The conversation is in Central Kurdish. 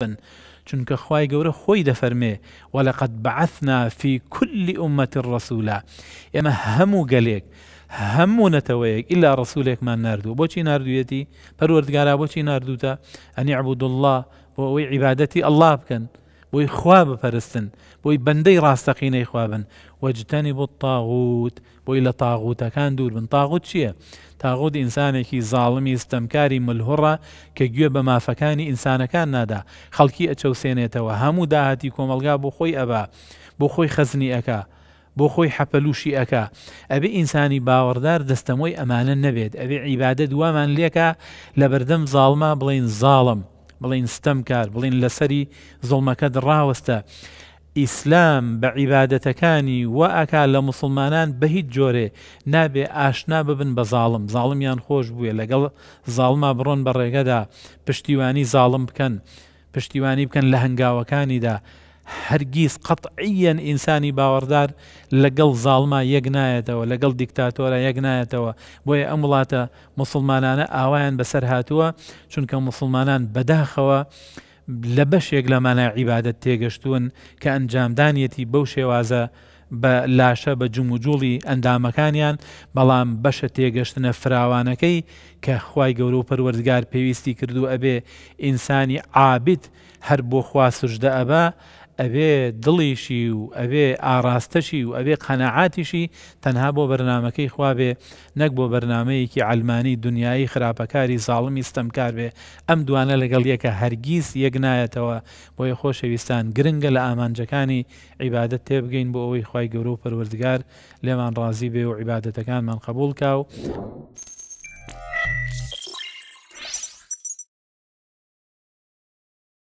بن چونکە گوره گەورە ده دەفەرمێ ولقد بعثنا في كل أمة همو همو الرسولا ئێمە هەموو گەلێک هەموو نەتەوەیەک ئللا ڕسوولێکمان نردوو بۆچی نردویەتی پەروەردگارا بۆچی نردووتە ئەنی عبودله بۆ ئەوەی عبادتي الله بكن بۆی خوا بپەرستن بۆی بەندەی ڕاستەقینەی خوابن وەجدتەنی بۆ تاغوت بۆی لە تاغوتەکان دوور بن تاغوت چییە؟ تاغوت ئینسانێکی زاڵمی ستەمکاری ملهڕە کە گوێ بە مافەکانی ئینسانەکان نادا خەڵکی ئەچەوسێنێتەوە هەموو داهاتی کۆمەلگا بۆ خۆی ئەبا بۆ خۆی خەزنی ئەکا. بۆ خۆی حەپەلوشی ئەک ئەبێ ئینسانی باوەڕدار دەستەمۆی ئەمانە نەبێت ئەبێ عیبادە دوامان لێکە لە بەردەم زاڵما بڵین زاڵم بڵین ستەم کار بڵین لەسەری زڵمەکە دڕاوەستە. ئیسلام بە عیباەتەکانی وە ئاکا لە مسلمانان بە هیچ جۆرێ نابێ ئاشنا ببن بە زاڵم زاڵمیان خۆش بووە لەگەڵ زاڵما بڕۆن بە ڕێگەدا پشتیوانی زاڵم بکەن پشتیوانی بکەن لە هەنگاوەکانیدا هەرگیز قەتعیەن ئینسانی باوەڕدار لەگەڵ زاڵما یەک نایەتەوە لەگەڵ دیکتاتۆرە یەک نایەتەوە بۆیە ئەم وڵاتە مسلمانانە ئاوایان بەسەر هاتووە چونکە مسلمانان بەداخەوە لە بەشێک لەمانە عیبادت تێگەشتون کە ئەنجامدانیەتی بەو شێوازە بە لاشە بە جموجوڵی ئەندامەکانیان بەڵام بەشە تێگەشتنە فراوانەکەی کە خی گەورە و پەروەردگار پێویستی کردو ئەبێ ئینسانی عابد هەر بۆ خوا سوشدە ئەبە ئەبێ دڵیشی و ئەوێ ئاراستەشی و ئەوێ قەنەعاتیشی تەنها بۆ بەرنمەکەی خواابێ نەک بۆ بەرنمەیەکی ئەلمانی دنیای خراپەکاری زاڵمی ستەمکار بێ ئەم دوانە لەگەڵ یەکە هەرگیز یەکنایەتەوە بۆیە خۆشەویستان گرنگە لە ئامانجەکانی عیبادت تێبگەین بۆ ئەوەی خی گەورە و پەروەردگار لێمان ڕازی بێ و عیباەتەکانمان قبول کا و.